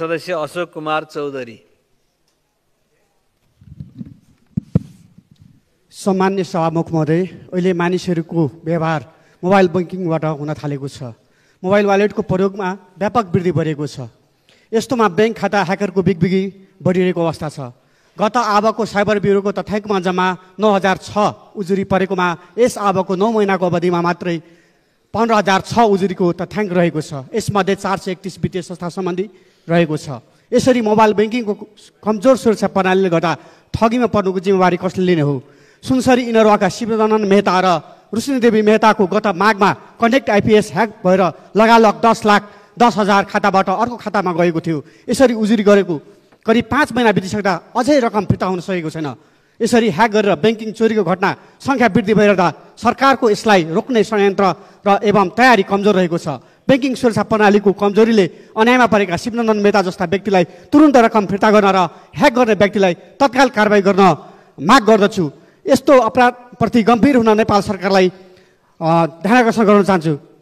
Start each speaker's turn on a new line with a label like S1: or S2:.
S1: सदस्य अशोक कुमार चौधरी सामान्य सभामुख महोदय अहिले मानिसहरूको व्यवहार मोबाइल ब्याङ्किङबाट हुन थालेको छ मोबाइल वालेटको प्रयोगमा व्यापक वृद्धि बढेको छ यस्तोमा ब्याङ्क खाता ह्याकरको बिगबिगी बढिरहेको अवस्था छ गत आबको साइबर ब्युरोको तथ्याङ्कमा जम्मा नौ हजार छ उजुरी परेकोमा यस आबको नौ महिनाको अवधिमा मात्रै पन्ध्र हजार छ उजुरीको तथ्याङ्क रहेको छ यसमध्ये चार सय एकतिस वित्तीय संस्था सम्बन्धी रहेको छ यसरी मोबाइल ब्याङ्किङको कमजोर सुरक्षा प्रणालीले गर्दा ठगीमा पर्नुको जिम्मेवारी कसले लिने हो सुनसरी इनरवाका शिवदनन्द मेहता र रुष्णीदेवी मेहताको गत मागमा कनेक्ट आइपिएस ह्याक भएर लगालग दस लाख दस हजार खाताबाट अर्को खातामा गएको थियो यसरी उजुरी गरेको करिब पाँच महिना बितिसक्दा अझै रकम फिर्ता हुन सकेको छैन यसरी ह्याक गरेर ब्याङ्किङ चोरीको घटना सङ्ख्या वृद्धि भइरहँदा सरकारको यसलाई रोक्ने षड्यन्त्र र एवं तयारी कमजोर रहेको छ ब्याङ्किङ सुरक्षा प्रणालीको कमजोरीले अन्यायमा परेका शिवनन्दन मेहता जस्ता व्यक्तिलाई तुरुन्त रकम फिर्ता गर्न र ह्याक गर्ने व्यक्तिलाई तत्काल कारवाही गर्न माग गर्दछु यस्तो अपराधप्रति गम्भीर हुन नेपाल सरकारलाई ध्यान आकर्षण गर्न चाहन्छु